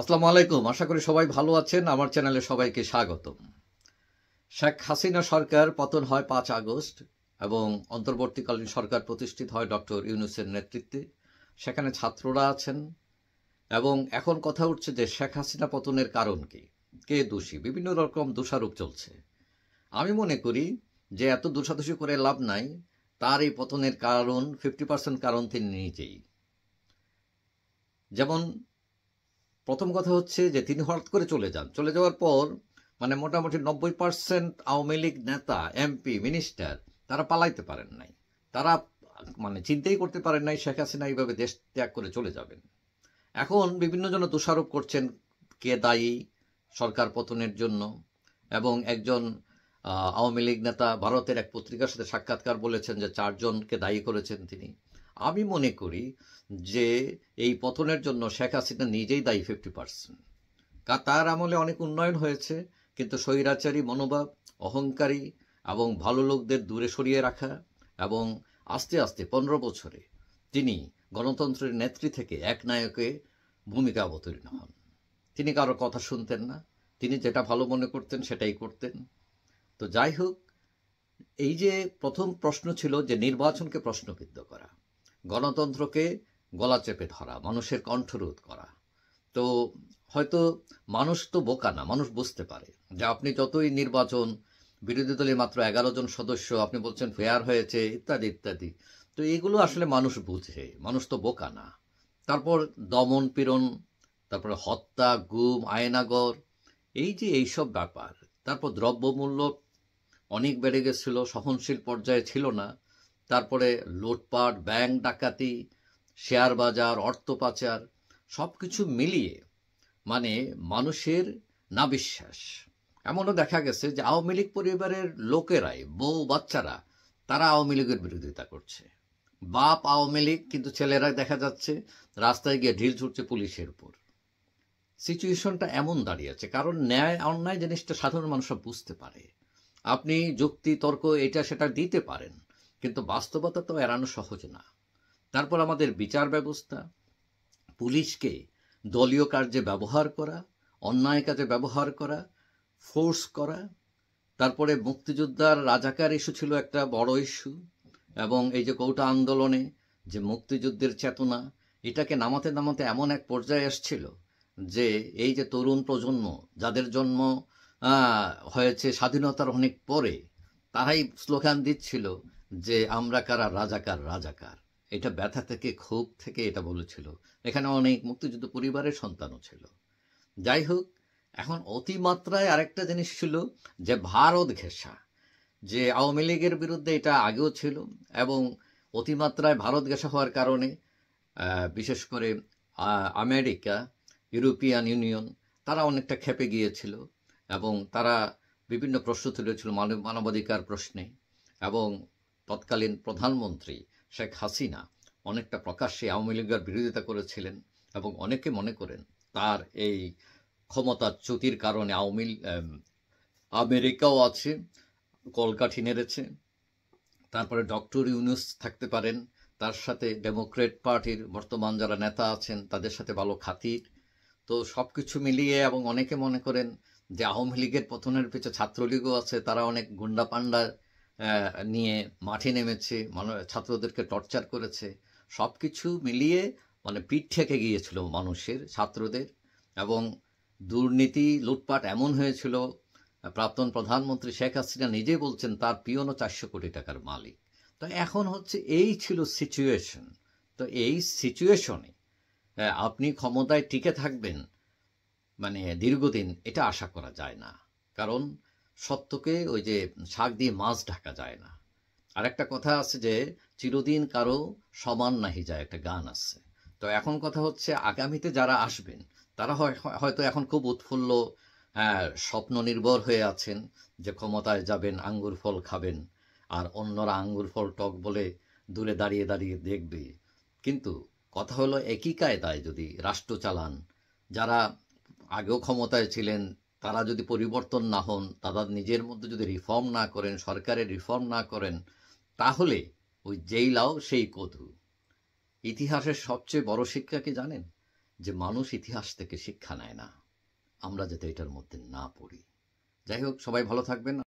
আসসালামু আলাইকুম আশা করি সবাই ভালো আছেন আমার চ্যানেলে সবাইকে স্বাগতম শেখ হাসিনা সরকার পতন হয় পাঁচ আগস্ট এবং অন্তর্বর্তীকালীন সরকার প্রতিষ্ঠিত হয় ডক্টর ইউনুসের নেতৃত্বে সেখানে ছাত্ররা আছেন এবং এখন কথা উঠছে যে শেখ হাসিনা পতনের কারণ কি কে দোষী বিভিন্ন রকম দোষারোপ চলছে আমি মনে করি যে এত দোষাদোষী করে লাভ নাই তার এই পতনের কারণ ফিফটি পার্সেন্ট কারণ তিনি নিজেই যেমন প্রথম কথা হচ্ছে যে তিনি হঠাৎ করে চলে যান চলে যাওয়ার পর মানে মোটামুটি নব্বই পার্সেন্ট আওয়ামী লীগ নেতা এমপি মিনিস্টার তারা পালাইতে পারেন নাই তারা মানে চিন্তাই করতে পারেন নাই শেখ হাসিনা এইভাবে দেশ ত্যাগ করে চলে যাবেন এখন বিভিন্ন জন দোষারোপ করছেন কে দায়ী সরকার পতনের জন্য এবং একজন আওয়ামী লীগ নেতা ভারতের এক পত্রিকার সাথে সাক্ষাৎকার বলেছেন যে চারজনকে দায়ী করেছেন তিনি আমি মনে করি যে এই পতনের জন্য শেখ হাসিনা নিজেই দায়ী ফিফটি পার্সেন্ট তার আমলে অনেক উন্নয়ন হয়েছে কিন্তু স্বৈরাচারী মনোভাব অহংকারী এবং ভালো লোকদের দূরে সরিয়ে রাখা এবং আস্তে আস্তে পনেরো বছরে তিনি গণতন্ত্রের নেত্রী থেকে এক নায়কে ভূমিকা অবতীর্ণ হন তিনি কারো কথা শুনতেন না তিনি যেটা ভালো মনে করতেন সেটাই করতেন তো যাই হোক এই যে প্রথম প্রশ্ন ছিল যে নির্বাচনকে প্রশ্নবিদ্ধ করা গণতন্ত্রকে গলা চেপে ধরা মানুষের কণ্ঠরোধ করা তো হয়তো মানুষ তো বোকা না মানুষ বুঝতে পারে যে আপনি যতই নির্বাচন বিরোধী দলের মাত্র এগারো জন সদস্য আপনি বলছেন ফেয়ার হয়েছে ইত্যাদি ইত্যাদি তো এগুলো আসলে মানুষ বুঝে মানুষ তো বোকা না তারপর দমন পীড়ন তারপরে হত্যা গুম আয়নাগর এই যে এইসব ব্যাপার তারপর দ্রব্যমূল্য অনেক বেড়ে গেছিল সহনশীল পর্যায়ে ছিল না তারপরে লুটপাট ব্যাংক ডাকাতি শেয়ার বাজার অর্থ পাচার সব কিছু মিলিয়ে মানে মানুষের না বিশ্বাস এমনও দেখা গেছে যে আওয়ামী লীগ পরিবারের লোকেরাই বউ বাচ্চারা তারা আওয়ামী লীগের বিরোধিতা করছে বাপ আওয়ামী লীগ কিন্তু ছেলেরা দেখা যাচ্ছে রাস্তায় গিয়ে ঢিল ছুটছে পুলিশের উপর সিচুয়েশনটা এমন দাঁড়িয়েছে কারণ ন্যায় অন্যায় জিনিসটা সাধারণ মানুষরা বুঝতে পারে আপনি যুক্তি তর্ক এটা সেটা দিতে পারেন কিন্তু বাস্তবতা তো এড়ানো সহজ না তারপর আমাদের বিচার ব্যবস্থা পুলিশকে দলীয় কার্যে ব্যবহার করা অন্যায় কাজে ব্যবহার করা ফোর্স করা তারপরে মুক্তিযোদ্ধার রাজাকার ইস্যু ছিল একটা বড় ইস্যু এবং এই যে কৌটা আন্দোলনে যে মুক্তিযুদ্ধের চেতনা এটাকে নামাতে নামাতে এমন এক পর্যায়ে এসছিল যে এই যে তরুণ প্রজন্ম যাদের জন্ম হয়েছে স্বাধীনতার অনেক পরে তারাই স্লোগান দিচ্ছিল যে আমরা কারা রাজাকার রাজাকার এটা ব্যথা থেকে ক্ষোভ থেকে এটা বলেছিল এখানে অনেক মুক্তিযুদ্ধ পরিবারের সন্তানও ছিল যাই হোক এখন অতিমাত্রায় আরেকটা জিনিস ছিল যে ভারত ঘেঁষা যে আওয়ামী লীগের বিরুদ্ধে এটা আগেও ছিল এবং অতিমাত্রায় ভারত ঘেঁষা হওয়ার কারণে বিশেষ করে আমেরিকা ইউরোপিয়ান ইউনিয়ন তারা অনেকটা খেপে গিয়েছিল এবং তারা বিভিন্ন প্রশ্ন তুলেছিল মানবাধিকার প্রশ্নে এবং তৎকালীন প্রধানমন্ত্রী শেখ হাসিনা অনেকটা প্রকাশ্যে আওয়ামী লীগের বিরোধিতা করেছিলেন এবং অনেকে মনে করেন তার এই চ্যুতির কারণে আওয়ামী আমেরিকাও আছে কলকাঠি নেড়েছে তারপরে ডক্টর ইউনুস থাকতে পারেন তার সাথে ডেমোক্রেট পার্টির বর্তমান যারা নেতা আছেন তাদের সাথে ভালো খাতির তো সব কিছু মিলিয়ে এবং অনেকে মনে করেন যে আওয়ামী লীগের পতনের পিছনে ছাত্রলীগও আছে তারা অনেক গুন্ডা পান্ডা নিয়ে মাঠে নেমেছে মানে ছাত্রদেরকে টর্চার করেছে সব কিছু মিলিয়ে মানে পিঠ থেকে গিয়েছিল মানুষের ছাত্রদের এবং দুর্নীতি লুটপাট এমন হয়েছিল প্রাক্তন প্রধানমন্ত্রী শেখ হাসিনা নিজে বলছেন তার পিয়নও চারশো কোটি টাকার মালিক তো এখন হচ্ছে এই ছিল সিচুয়েশন তো এই সিচুয়েশনে আপনি ক্ষমতায় টিকে থাকবেন মানে দীর্ঘদিন এটা আশা করা যায় না কারণ সত্যকে ওই যে শাক দিয়ে মাছ ঢাকা যায় না আর একটা কথা আছে যে চিরদিন কারো সমান নাহি যায় একটা গান আছে তো এখন কথা হচ্ছে আগামীতে যারা আসবেন তারা হয়তো এখন খুব উৎফুল্ল হ্যাঁ স্বপ্ন নির্ভর হয়ে আছেন যে ক্ষমতায় যাবেন আঙ্গুর ফল খাবেন আর অন্যরা আঙ্গুর ফল টক বলে দূরে দাঁড়িয়ে দাঁড়িয়ে দেখবে কিন্তু কথা হলো একই কায়দায় যদি রাষ্ট্র চালান যারা আগেও ক্ষমতায় ছিলেন তারা যদি পরিবর্তন না হন তারা নিজের মধ্যে যদি রিফর্ম না করেন সরকারের রিফর্ম না করেন তাহলে ওই যেই লাও সেই কধু ইতিহাসের সবচেয়ে বড় শিক্ষাকে জানেন যে মানুষ ইতিহাস থেকে শিক্ষা নেয় না আমরা যাতে এটার মধ্যে না পড়ি যাই হোক সবাই ভালো থাকবেন